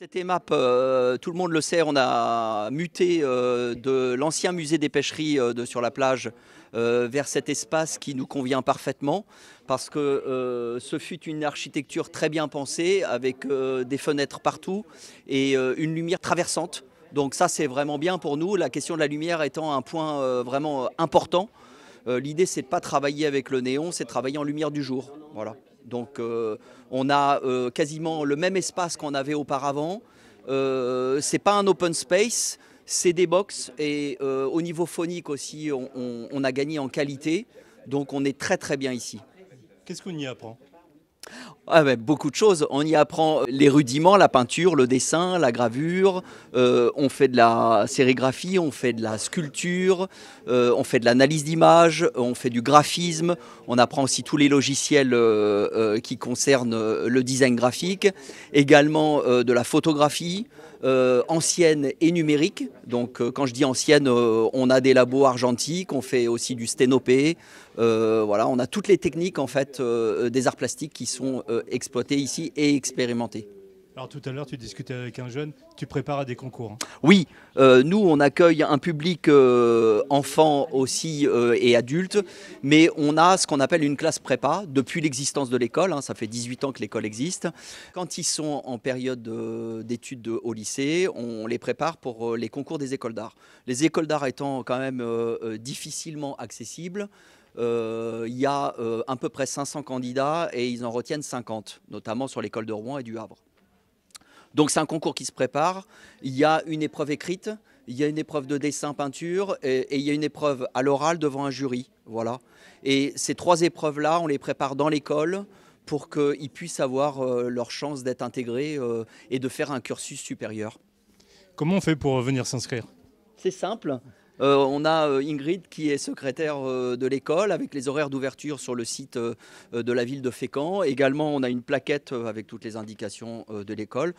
C'était MAP, euh, tout le monde le sait, on a muté euh, de l'ancien musée des pêcheries euh, sur la plage vers cet espace qui nous convient parfaitement parce que ce fut une architecture très bien pensée avec des fenêtres partout et une lumière traversante. Donc ça c'est vraiment bien pour nous, la question de la lumière étant un point vraiment important euh, l'idée, c'est de pas travailler avec le néon, c'est travailler en lumière du jour. Voilà. Donc, euh, on a euh, quasiment le même espace qu'on avait auparavant. c'est pas un open space, c'est des box et au niveau phonique aussi, on, on, a gagné en qualité. Donc on est très très bien ici. Qu'est-ce qu'on y apprend ah ben, beaucoup de choses. On y apprend les rudiments, la peinture, le dessin, la gravure. Euh, on fait de la sérigraphie, on fait de la sculpture, euh, on fait de l'analyse d'images, on fait du graphisme. On apprend aussi tous les logiciels euh, qui concernent le design graphique, également de la photographie. Euh, ancienne et numérique. Donc euh, quand je dis ancienne, euh, on a des labos argentiques, on fait aussi du sténopé. voilà, on a toutes les techniques en fait des arts plastiques qui sont exploitées ici et expérimentées. Alors tout à l'heure, tu discutais avec un jeune, tu prépares à des concours. Hein. Oui, euh, nous, on accueille un public euh, enfant aussi euh, et adulte, mais on a ce qu'on appelle une classe prépa depuis l'existence de l'école. Hein. ça fait 18 ans que l'école existe. Quand ils sont en période d'études au lycée, on les prépare pour les concours des écoles d'art. Les écoles d'art étant quand même difficilement accessibles, il y a à peu près 500 candidats et ils en retiennent 50, notamment sur l'école de Rouen et du Havre. Donc c'est un concours qui se prépare. Il y a une épreuve écrite, il y a une épreuve de dessin, peinture, et, il y a une épreuve à l'oral devant un jury. Voilà. Et ces trois épreuves-là, on les prépare dans l'école pour qu'ils puissent avoir euh, leur chance d'être intégrés euh, et de faire un cursus supérieur. Comment on fait pour euh, venir s'inscrire C'est simple. Euh, on a euh, Ingrid qui est secrétaire euh, de l'école avec les horaires d'ouverture sur le site de la ville de Fécamp. Également, on a une plaquette avec toutes les indications de l'école.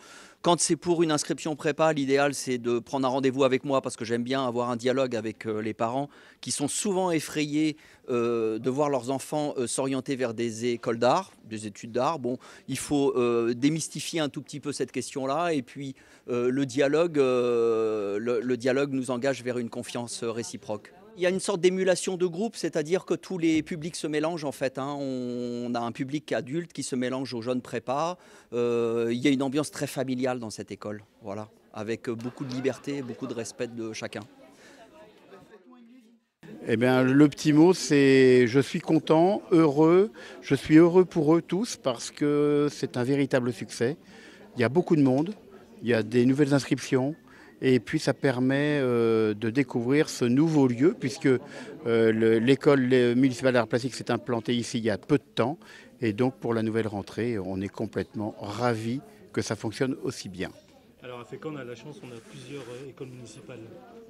Quand c'est pour une inscription prépa, l'idéal c'est de prendre un rendez-vous avec moi parce que j'aime bien avoir un dialogue avec euh, les parents qui sont souvent effrayés euh, de voir leurs enfants euh, s'orienter vers des écoles d'art, des études d'art. Bon, il faut démystifier un tout petit peu cette question-là et puis le dialogue, le dialogue nous engage vers une confiance réciproque il y a une sorte d'émulation de groupe, c'est-à-dire que tous les publics se mélangent en fait. Hein. On, a un public adulte qui se mélange aux jeunes prépa. Euh, il y a une ambiance très familiale dans cette école, voilà, avec beaucoup de liberté, beaucoup de respect de chacun. Eh bien, le petit mot, c'est je suis content, heureux. Je suis heureux pour eux tous parce que c'est un véritable succès. Il y a beaucoup de monde, il y a des nouvelles inscriptions, et puis ça permet euh, de découvrir ce nouveau lieu, puisque euh, l'école municipale d'art plastique s'est implantée ici il y a peu de temps. Et donc pour la nouvelle rentrée, on est complètement ravis que ça fonctionne aussi bien. Alors à Fécamp, on a la chance, on a plusieurs euh, écoles municipales.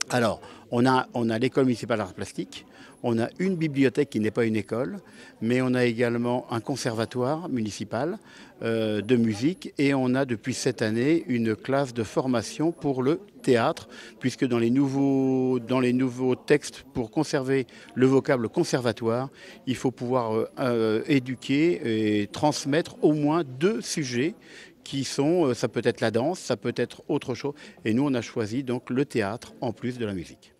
Alors, on a, on l'école municipale d'art plastique, on a une bibliothèque qui n'est pas une école, mais on a également un conservatoire municipal euh, de musique et on a depuis cette année une classe de formation pour le théâtre, puisque dans les nouveaux, dans les nouveaux textes, pour conserver le vocable conservatoire, il faut pouvoir euh, éduquer et transmettre au moins deux sujets qui sont, euh, ça peut être la danse, ça peut être autre chose. Et nous, on a choisi donc le théâtre en plus de la musique.